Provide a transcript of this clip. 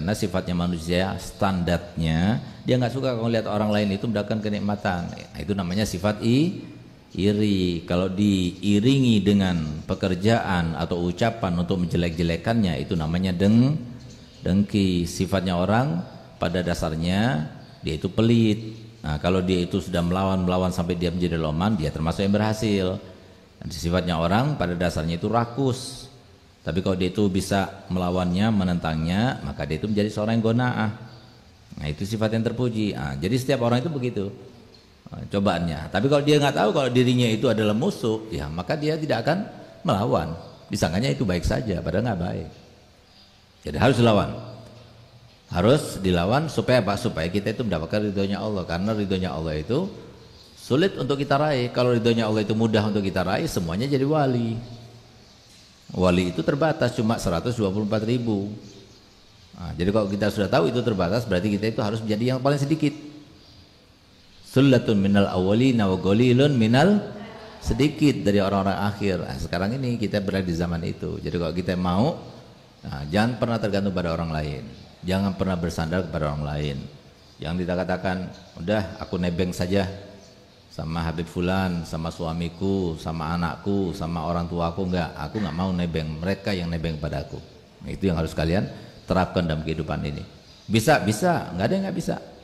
karena sifatnya manusia standarnya dia nggak suka kalau lihat orang lain itu mendapatkan kenikmatan nah, itu namanya sifat i iri kalau diiringi dengan pekerjaan atau ucapan untuk menjelek-jelekannya itu namanya deng dengki sifatnya orang pada dasarnya dia itu pelit nah kalau dia itu sudah melawan-melawan sampai dia menjadi loman dia termasuk yang berhasil Dan sifatnya orang pada dasarnya itu rakus tapi kalau dia itu bisa melawannya, menentangnya, maka dia itu menjadi seorang yang gonaah. Nah itu sifat yang terpuji. Nah, jadi setiap orang itu begitu ah, cobaannya. Tapi kalau dia nggak tahu kalau dirinya itu adalah musuh, ya maka dia tidak akan melawan. Disangkanya itu baik saja, padahal nggak baik. Jadi harus dilawan. Harus dilawan supaya apa? Supaya kita itu mendapatkan ridhonya Allah. Karena ridhonya Allah itu sulit untuk kita raih. Kalau ridhonya Allah itu mudah untuk kita raih, semuanya jadi wali wali itu terbatas cuma 124 ribu nah, jadi kalau kita sudah tahu itu terbatas berarti kita itu harus menjadi yang paling sedikit sulatun minal awali nawagolilun minal sedikit dari orang-orang akhir nah, sekarang ini kita berada di zaman itu jadi kalau kita mau nah, jangan pernah tergantung pada orang lain jangan pernah bersandar kepada orang lain yang kita katakan udah aku nebeng saja sama Habib Fulan, sama suamiku, sama anakku, sama orang tuaku enggak. Aku enggak mau nebeng mereka yang nebeng padaku. Nah, itu yang harus kalian terapkan dalam kehidupan ini. Bisa, bisa, enggak ada yang enggak bisa.